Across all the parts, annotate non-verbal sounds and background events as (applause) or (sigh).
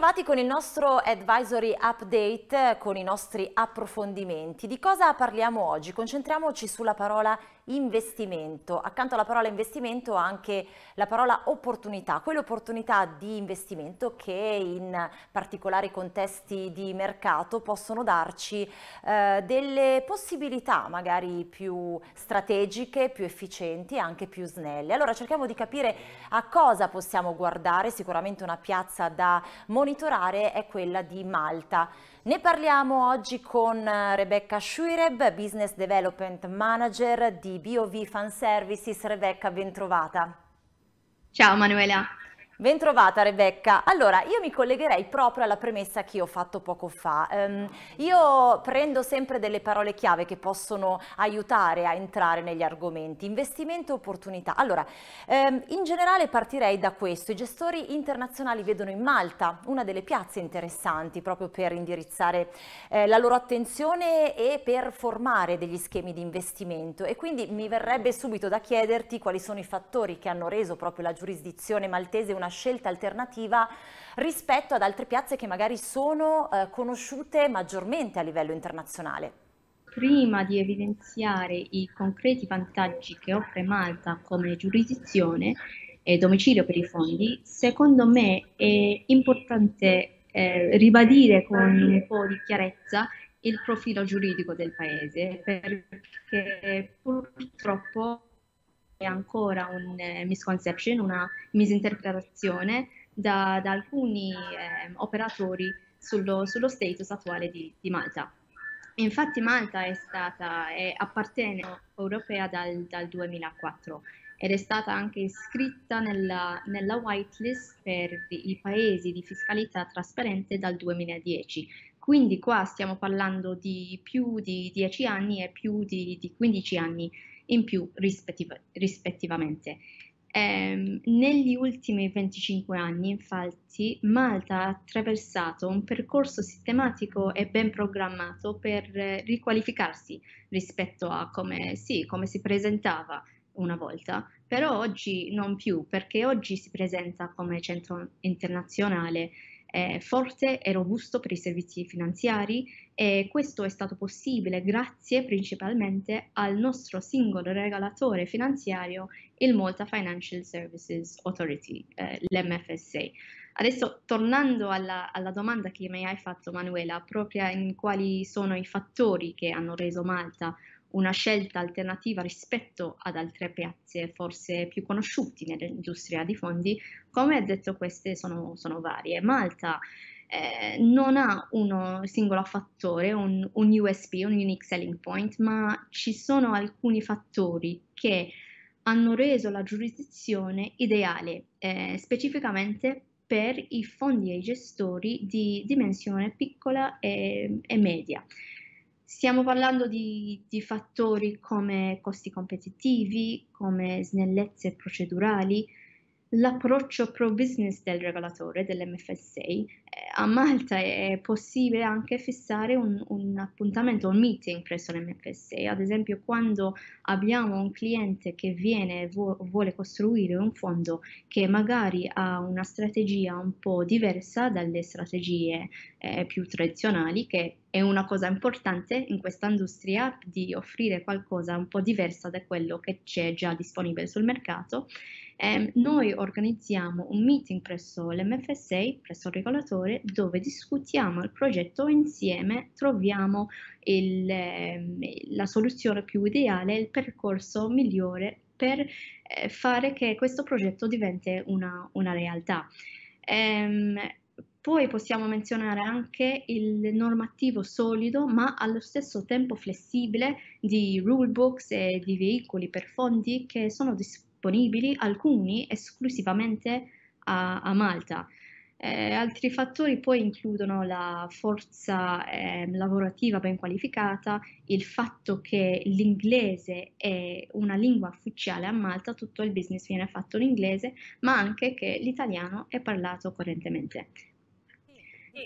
Bentrovati con il nostro advisory update, con i nostri approfondimenti. Di cosa parliamo oggi? Concentriamoci sulla parola investimento. Accanto alla parola investimento anche la parola opportunità, quell'opportunità di investimento che in particolari contesti di mercato possono darci eh, delle possibilità magari più strategiche, più efficienti e anche più snelle. Allora cerchiamo di capire a cosa possiamo guardare, sicuramente una piazza da monitorare è quella di Malta. Ne parliamo oggi con eh, Rebecca Schuireb, Business Development Manager di di BOV Fan Services, Rebecca, bentrovata. Ciao Manuela. Bentrovata Rebecca. Allora, io mi collegherei proprio alla premessa che ho fatto poco fa. Um, io prendo sempre delle parole chiave che possono aiutare a entrare negli argomenti, investimento e opportunità. Allora, um, in generale partirei da questo. I gestori internazionali vedono in Malta una delle piazze interessanti proprio per indirizzare eh, la loro attenzione e per formare degli schemi di investimento e quindi mi verrebbe subito da chiederti quali sono i fattori che hanno reso proprio la giurisdizione maltese una una scelta alternativa rispetto ad altre piazze che magari sono eh, conosciute maggiormente a livello internazionale? Prima di evidenziare i concreti vantaggi che offre Malta come giurisdizione e domicilio per i fondi, secondo me è importante eh, ribadire con un po' di chiarezza il profilo giuridico del paese perché purtroppo ancora un eh, misconception, una misinterpretazione da, da alcuni eh, operatori sullo, sullo, status attuale di, di, Malta. Infatti Malta è stata, è, appartiene europea dal, dal 2004 ed è stata anche iscritta nella, nella whitelist per i paesi di fiscalità trasparente dal 2010. Quindi qua stiamo parlando di più di 10 anni e più di, di 15 anni in più rispettiv- rispettivamente. Eh, negli ultimi 25 anni, infatti, Malta ha attraversato un percorso sistematico e ben programmato per riqualificarsi rispetto a come, sì, come si presentava una volta, però oggi non più, perché oggi si presenta come centro internazionale eh, forte e robusto per i servizi finanziari e questo è stato possibile grazie principalmente al nostro singolo regolatore finanziario, il Malta Financial Services Authority, eh, l'MFSA. Adesso tornando alla, alla, domanda che mi hai fatto Manuela, proprio in quali sono i fattori che hanno reso Malta una scelta alternativa rispetto ad altre piazze forse più conosciute nell'industria di fondi, come detto queste sono, sono varie. Malta eh, non ha uno singolo fattore, un, un, USP, un unique selling point, ma ci sono alcuni fattori che hanno reso la giurisdizione ideale, eh, specificamente per i fondi e i gestori di dimensione piccola e, e media. Stiamo parlando di, di fattori come costi competitivi, come snellezze procedurali, l'approccio pro business del regolatore dell'MFSA. Eh, a Malta è possibile anche fissare un, un, appuntamento, un meeting presso l'MFSA, ad esempio quando abbiamo un cliente che viene e vuole costruire un fondo che magari ha una strategia un po' diversa dalle strategie eh, più tradizionali che è una cosa importante in questa industria di offrire qualcosa un po' diversa da quello che c'è già disponibile sul mercato eh, noi organizziamo un meeting presso l'MFSA, presso il regolatore, dove discutiamo il progetto insieme, troviamo il, eh, la soluzione più ideale, il percorso migliore per eh, fare che questo progetto diventi una, una realtà. Ehm, poi possiamo menzionare anche il normativo solido ma allo stesso tempo flessibile di rulebooks e di veicoli per fondi che sono disponibili disponibili, alcuni esclusivamente a, a Malta. Eh, altri fattori poi includono la forza eh, lavorativa ben qualificata, il fatto che l'inglese è una lingua ufficiale a Malta, tutto il business viene fatto in inglese, ma anche che l'italiano è parlato correntemente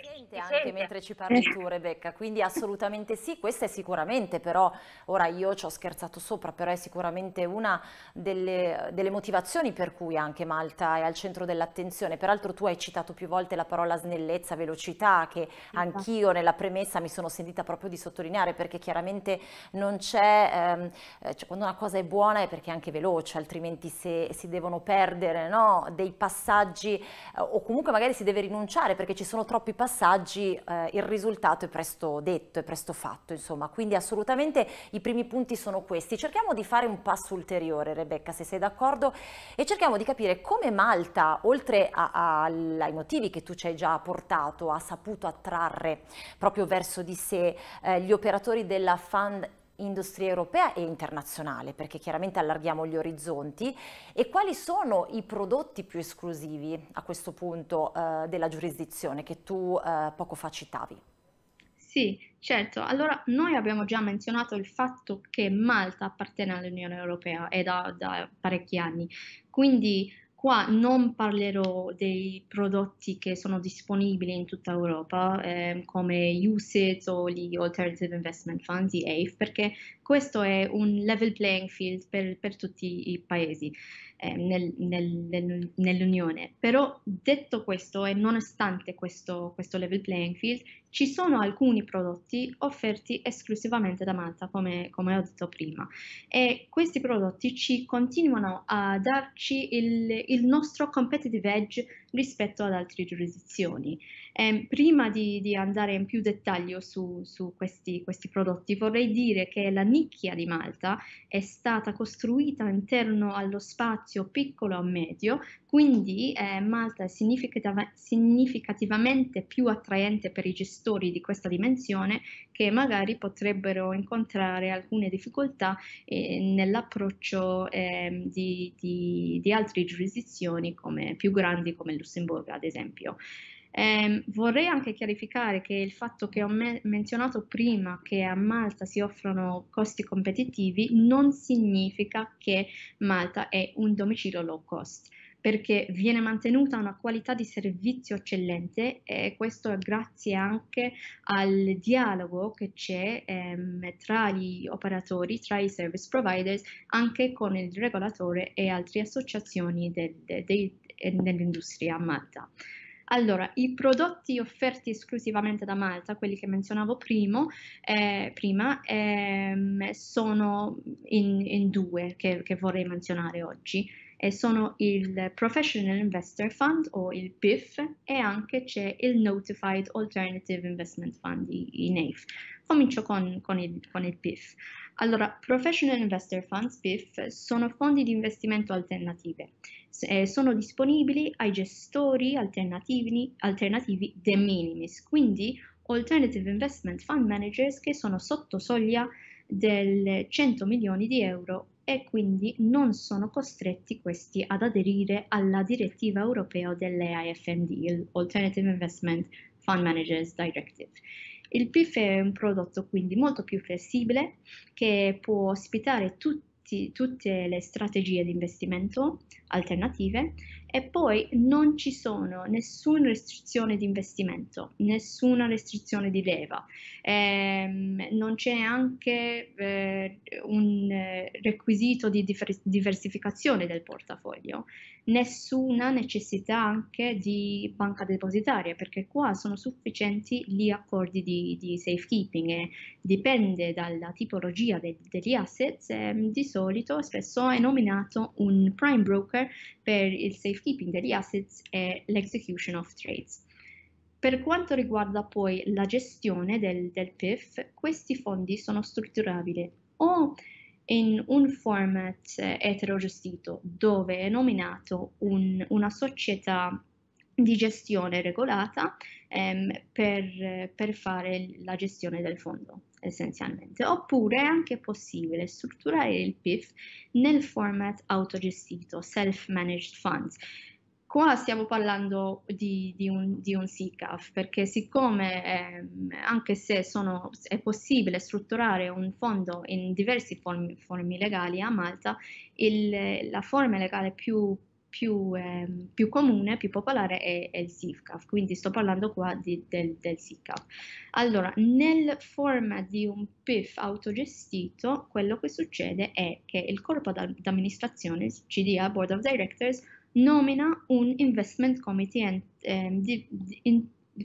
sente anche sente. mentre ci parli tu Rebecca, quindi assolutamente sì, questa è sicuramente però, ora io ci ho scherzato sopra, però è sicuramente una delle, delle motivazioni per cui anche Malta è al centro dell'attenzione, peraltro tu hai citato più volte la parola snellezza, velocità, che anch'io nella premessa mi sono sentita proprio di sottolineare, perché chiaramente non c'è, ehm, eh, cioè, quando una cosa è buona è perché è anche veloce, altrimenti se si devono perdere no, dei passaggi eh, o comunque magari si deve rinunciare perché ci sono troppi passaggi, passaggi eh, il risultato è presto detto, è presto fatto, insomma, quindi assolutamente i primi punti sono questi. Cerchiamo di fare un passo ulteriore, Rebecca, se sei d'accordo, e cerchiamo di capire come Malta, oltre a, a, ai motivi che tu ci hai già portato, ha saputo attrarre proprio verso di sé eh, gli operatori della fund industria europea e internazionale, perché chiaramente allarghiamo gli orizzonti, e quali sono i prodotti più esclusivi a questo punto eh, della giurisdizione che tu eh, poco fa citavi? Sì, certo. Allora, noi abbiamo già menzionato il fatto che Malta appartiene all'Unione Europea e da, da parecchi anni, quindi Qua non parlerò dei prodotti che sono disponibili in tutta Europa eh, come USIT o gli Alternative Investment Funds, gli AIF, perché questo è un level playing field per, per tutti i paesi. Ehm, nel, nel, nell'Unione. Però detto questo e nonostante questo, questo level playing field, ci sono alcuni prodotti offerti esclusivamente da Malta, come, come ho detto prima, e questi prodotti ci continuano a darci il, il nostro competitive edge rispetto ad altre giurisdizioni. Eh, prima di, di, andare in più dettaglio su, su questi, questi, prodotti vorrei dire che la nicchia di Malta è stata costruita interno allo spazio piccolo o medio, quindi eh, Malta è significativa, significativamente più attraente per i gestori di questa dimensione che magari potrebbero incontrare alcune difficoltà eh, nell'approccio ehm, di, di, di altre giurisdizioni come, più grandi come Lussemburgo ad esempio. Eh, vorrei anche chiarificare che il fatto che ho me menzionato prima che a Malta si offrono costi competitivi non significa che Malta è un domicilio low cost perché viene mantenuta una qualità di servizio eccellente e questo è grazie anche al dialogo che c'è ehm, tra gli operatori, tra i service providers, anche con il regolatore e altre associazioni del, de, dei nell'industria a Malta. Allora, i prodotti offerti esclusivamente da Malta, quelli che menzionavo primo, eh, prima, ehm, sono in, in due che, che, vorrei menzionare oggi. E sono il Professional Investor Fund o il PIF e anche c'è il Notified Alternative Investment Fund, i, i NAIF. Comincio con, con, il, con il PIF. Allora, Professional Investor Funds, PIF, sono fondi di investimento alternative eh, sono disponibili ai gestori alternativi, alternativi de minimis, quindi alternative investment fund managers che sono sotto soglia del 100 milioni di euro e quindi non sono costretti questi ad aderire alla direttiva europea dell'AIFMD, Alternative Investment Fund Managers Directive. Il PIF è un prodotto quindi molto più flessibile che può ospitare tutti tutti, tutte le strategie di investimento alternative e poi non ci sono nessuna restrizione di investimento, nessuna restrizione di leva, ehm, non c'è anche eh, un requisito di diversificazione del portafoglio, nessuna necessità anche di banca depositaria, perché qua sono sufficienti gli accordi di, di safekeeping e eh. dipende dalla tipologia de, degli assets, eh, di solito spesso è nominato un prime broker per il safekeeping safekeeping degli assets e l'execution of trades. Per quanto riguarda poi la gestione del, del PIF, questi fondi sono strutturabili o in un format eterogestito dove è nominato un, una società di gestione regolata ehm, per, per fare la gestione del fondo essenzialmente, oppure è anche possibile strutturare il PIF nel format autogestito, self-managed funds. Qua stiamo parlando di, di, un, di un SICAF perché siccome eh, anche se sono, è possibile strutturare un fondo in diversi formi, formi legali a Malta, il, la forma legale più più, eh, più comune, più popolare è, è il SIFCAF, quindi sto parlando qua di, del, del SICAF. Allora, nel format di un PIF autogestito, quello che succede è che il corpo d'amministrazione, CDA, Board of Directors, nomina un investment committee eh,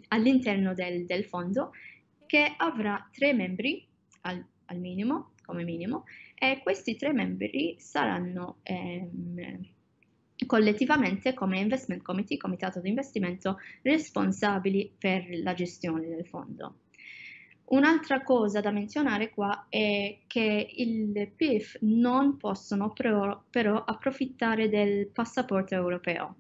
all'interno del, del, fondo che avrà tre membri al, al, minimo, come minimo, e questi tre membri saranno ehm, collettivamente come Investment Committee, Comitato di Investimento, responsabili per la gestione del fondo. Un'altra cosa da menzionare qua è che il PIF non possono però, però approfittare del passaporto europeo,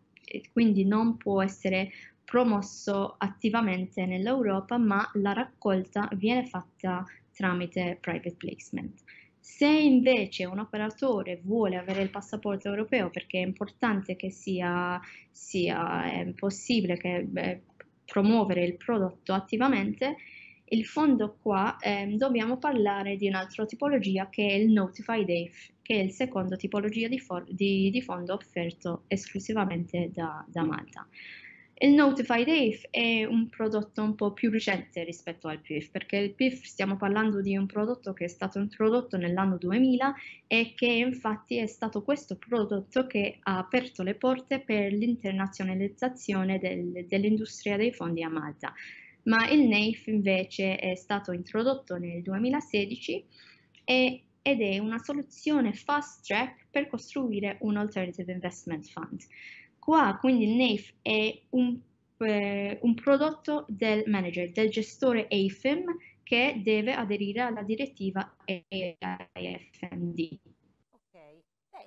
quindi non può essere promosso attivamente nell'Europa, ma la raccolta viene fatta tramite private placement. Se invece un operatore vuole avere il passaporto europeo perché è importante che sia, sia possibile che, beh, promuovere il prodotto attivamente, il fondo qua eh, dobbiamo parlare di un'altra tipologia che è il Notified AIF, che è il secondo tipologia di, di, di fondo offerto esclusivamente da, da Malta. Il Notify Dave è un prodotto un po' più recente rispetto al PIF, perché il PIF stiamo parlando di un prodotto che è stato introdotto nell'anno 2000 e che infatti è stato questo prodotto che ha aperto le porte per l'internazionalizzazione del, dell'industria dei fondi a Malta. Ma il NAIF invece è stato introdotto nel 2016 e, ed è una soluzione fast track per costruire un Alternative Investment Fund. Qua quindi il NAIF è un, eh, un prodotto del manager, del gestore AFIM che deve aderire alla direttiva AIFMD. Okay.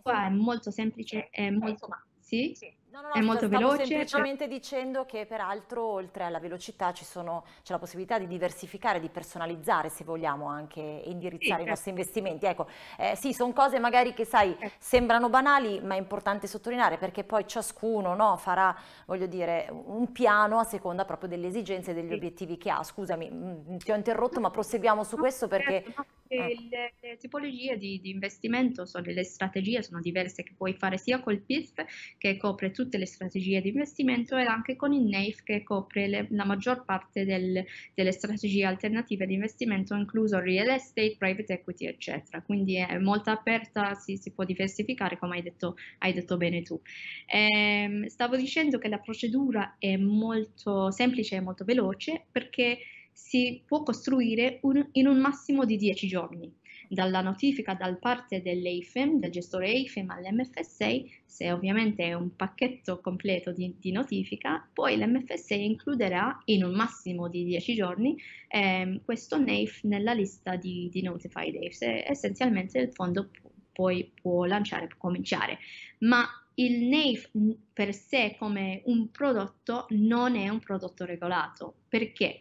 Qua è molto semplice, e eh, molto... Sì? sì. No, no, no, è molto stavo veloce. Cioè semplicemente cioè... dicendo che peraltro oltre alla velocità sono, c'è la possibilità di diversificare, di personalizzare se vogliamo anche indirizzare sì, i certo. nostri eh. investimenti. Ecco, eh, sì, sono cose magari che sai eh. sembrano banali ma è importante sottolineare perché poi ciascuno no, farà, voglio dire, un piano a seconda proprio delle esigenze e degli sì. obiettivi che ha. Scusami, mh, mm, ti ho interrotto ma proseguiamo su questo perché certo, eh. le, le, tipologie di, di investimento, sono, le strategie sono diverse che puoi fare sia col PIF che copre tutte le strategie di investimento e anche con il NAIF che copre le, la maggior parte del, delle strategie alternative di investimento, incluso real estate, private equity, eccetera. Quindi è molto aperta, si, si può diversificare come hai detto, hai detto bene tu. Ehm, stavo dicendo che la procedura è molto semplice e molto veloce perché si può costruire un, in un massimo di 10 giorni. Dalla notifica da parte dell'EIFEM, del gestore EIFEM all'MFSA, se ovviamente è un pacchetto completo di, di notifica, poi l'MFSA includerà in un massimo di 10 giorni ehm, questo NAIF nella lista di, di Notified AIFs. Essenzialmente il fondo poi può lanciare, può cominciare, ma il NAIF mm, per sé come un prodotto non è un prodotto regolato. Perché?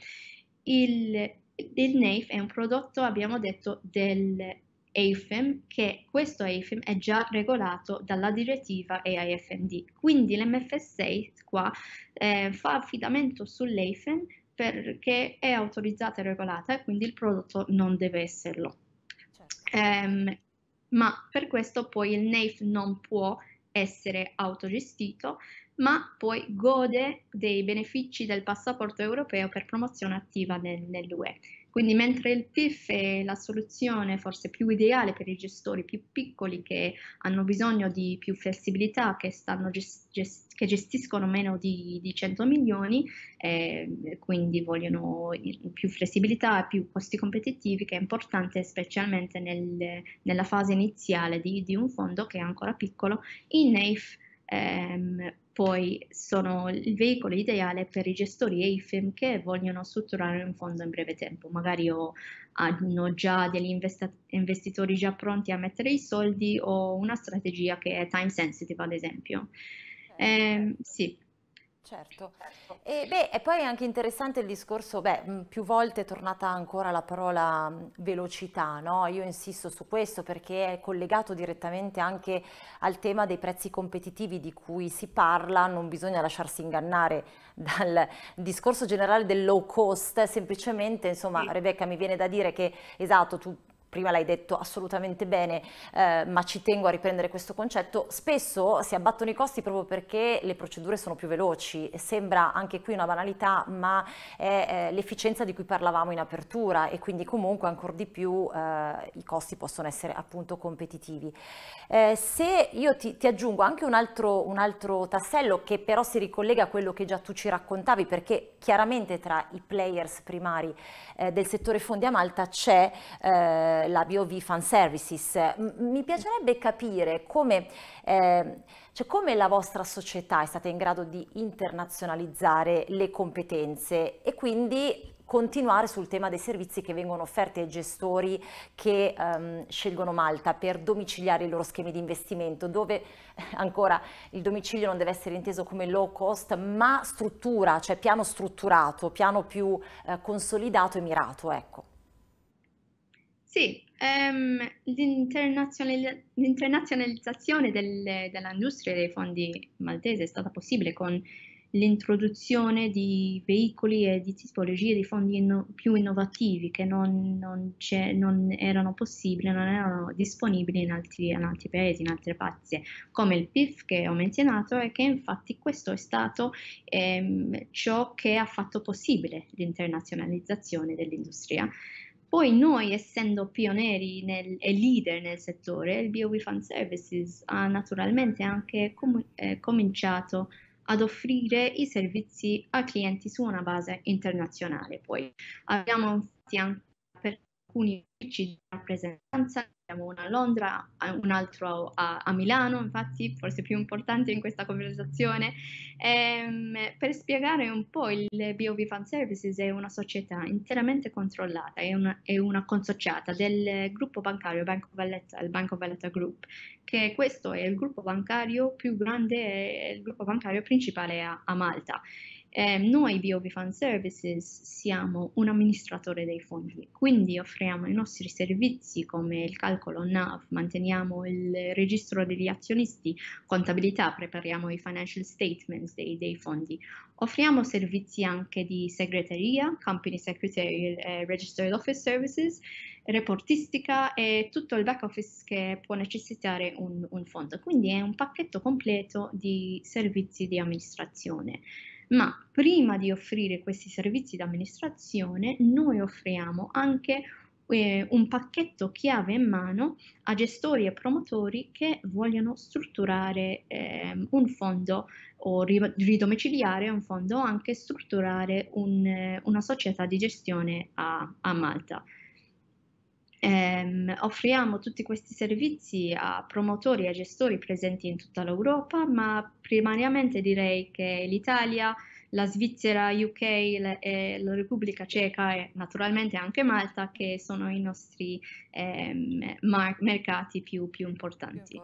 il, il NAIF è un prodotto, abbiamo detto, del AFM, che questo AFM è già regolato dalla direttiva EIFMD. Quindi l'MFS6 qua eh, fa affidamento sull'AFM perché è autorizzata e regolata e quindi il prodotto non deve esserlo. Certo. Um, ma per questo poi il NAIF non può essere autogestito ma poi gode dei benefici del passaporto europeo per promozione attiva nel, nell'UE. Quindi mentre il PIF è la soluzione forse più ideale per i gestori più piccoli che hanno bisogno di più flessibilità, che, gest- gest- che gestiscono meno di, di 100 milioni, eh, quindi vogliono più flessibilità e più costi competitivi, che è importante specialmente nel, nella fase iniziale di, di, un fondo che è ancora piccolo, i NAIF ehm, poi sono il veicolo ideale per i gestori e i firm che vogliono strutturare un fondo in breve tempo. Magari hanno già degli investitori già pronti a mettere i soldi o una strategia che è time sensitive, ad esempio. Eh, ehm, certo. sì. Certo, e, beh, e poi è anche interessante il discorso, beh, più volte è tornata ancora la parola velocità, no? Io insisto su questo perché è collegato direttamente anche al tema dei prezzi competitivi di cui si parla, non bisogna lasciarsi ingannare (laughs) dal discorso generale del low cost, semplicemente, insomma, sì. Rebecca mi viene da dire che, esatto, tu prima l'hai detto assolutamente bene, eh, ma ci tengo a riprendere questo concetto, spesso si abbattono i costi proprio perché le procedure sono più veloci, sembra anche qui una banalità, ma è eh, l'efficienza di cui parlavamo in apertura e quindi comunque ancora di più eh, i costi possono essere appunto competitivi. Eh, se io ti, ti, aggiungo anche un altro, un altro tassello che però si ricollega a quello che già tu ci raccontavi, perché chiaramente tra i players primari eh, del settore fondi a Malta c'è eh, eh, la BOV Fan Services. M mi piacerebbe capire come, eh, cioè come la vostra società è stata in grado di internazionalizzare le competenze e quindi continuare sul tema dei servizi che vengono offerti ai gestori che ehm, scelgono Malta per domiciliare i loro schemi di investimento, dove (laughs) ancora il domicilio non deve essere inteso come low cost, ma struttura, cioè piano strutturato, piano più eh, consolidato e mirato. Ecco. Sì, ehm, l'internazionali- l'internazionalizzazione del, dell'industria dei fondi maltese è stata possibile con l'introduzione di veicoli e di tipologie di fondi inno- più innovativi che non, non, non, erano possibili, non erano disponibili in altri, in altri paesi, in altre pazze, come il PIF che ho menzionato e che infatti questo è stato ehm, ciò che ha fatto possibile l'internazionalizzazione dell'industria. Poi noi, essendo pionieri nel, e leader nel settore, il BioWeFund Services ha naturalmente anche com- eh, cominciato ad offrire i servizi a clienti su una base internazionale. Poi abbiamo infatti anche per alcuni uffici di rappresentanza uno a Londra, un altro a, a, Milano, infatti forse più importante in questa conversazione, ehm, per spiegare un po' il BioV Fan Services è una società interamente controllata, è una, è una consociata del gruppo bancario Banco Valletta, il Banco Valletta Group, che questo è il gruppo bancario più grande, il gruppo bancario principale a, a Malta. Eh, noi di OviFund Services siamo un amministratore dei fondi, quindi offriamo i nostri servizi come il calcolo NAV, manteniamo il registro degli azionisti, contabilità, prepariamo i financial statements dei, dei fondi. Offriamo servizi anche di segreteria, company secretary, eh, registered office services, reportistica e tutto il back office che può necessitare un, un fondo. Quindi è un pacchetto completo di servizi di amministrazione ma prima di offrire questi servizi di amministrazione noi offriamo anche eh, un pacchetto chiave in mano a gestori e promotori che vogliono strutturare eh, un fondo o ridomiciliare un fondo o anche strutturare un, eh, una società di gestione a, a Malta. Ehm, offriamo tutti questi servizi a promotori e gestori presenti in tutta l'Europa, ma primariamente direi che l'Italia la Svizzera, UK e eh, la Repubblica Ceca e naturalmente anche Malta che sono i nostri ehm, mercati più, più importanti.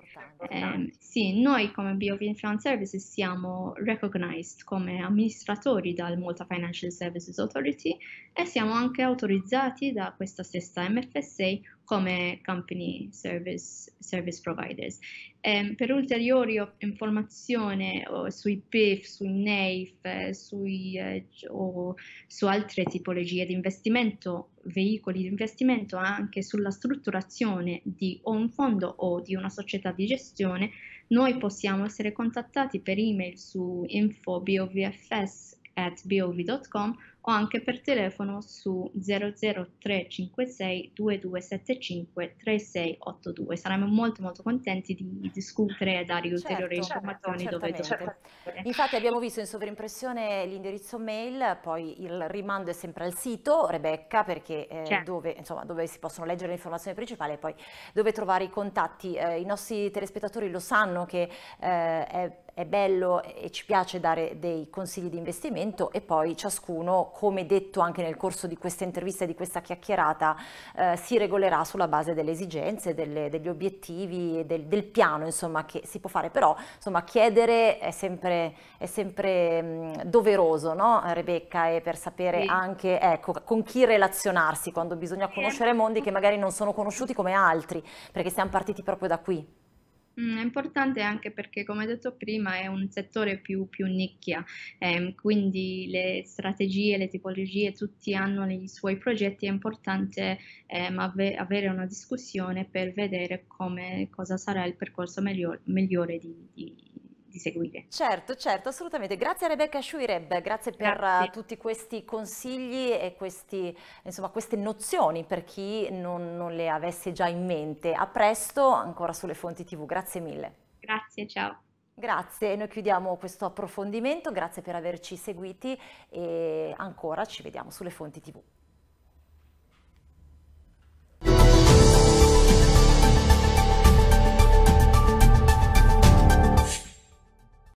eh, sì, noi come BioVin Finance Services siamo recognized come amministratori dal Malta Financial Services Authority e siamo anche autorizzati da questa stessa MFSA come company service, service providers. Eh, per ulteriori informazioni oh, sui PIF, sui NAIF sui, eh, o su altre tipologie di investimento, veicoli di investimento, anche sulla strutturazione di un fondo o di una società di gestione, noi possiamo essere contattati per email su info.bovfs.bov.com o anche per telefono su 00356 2275 3682. Saremo molto molto contenti di discutere e dare ulteriori certo, certo informazioni certo, dove dovete. Infatti abbiamo visto in sovrimpressione l'indirizzo mail, poi il rimando è sempre al sito Rebecca perché eh, certo. dove, insomma, dove, si possono leggere le informazioni principali e poi dove trovare i contatti. Eh, I nostri telespettatori lo sanno che eh, è è bello e ci piace dare dei consigli di investimento e poi ciascuno, come detto anche nel corso di questa intervista e di questa chiacchierata, eh, si regolerà sulla base delle esigenze, delle, degli obiettivi, del, del, piano insomma, che si può fare, però insomma, chiedere è sempre, è sempre mh, doveroso, no, Rebecca, e per sapere sì. anche ecco, con chi relazionarsi quando bisogna conoscere mondi che magari non sono conosciuti come altri, perché siamo partiti proprio da qui. Mm, è importante anche perché, come detto prima, è un settore più, più nicchia, ehm, quindi le strategie, le tipologie, tutti hanno i suoi progetti, è importante ehm, ave- avere una discussione per vedere come, cosa sarà il percorso migliore, migliore di, di di seguire. Certo, certo, assolutamente. Grazie a Rebecca Schuireb, grazie per eh, grazie. tutti questi consigli e questi, insomma, queste nozioni per chi non, non le avesse già in mente. A presto ancora sulle fonti TV, grazie mille. Grazie, ciao. Grazie, noi chiudiamo questo approfondimento, grazie per averci seguiti e ancora ci vediamo sulle fonti TV.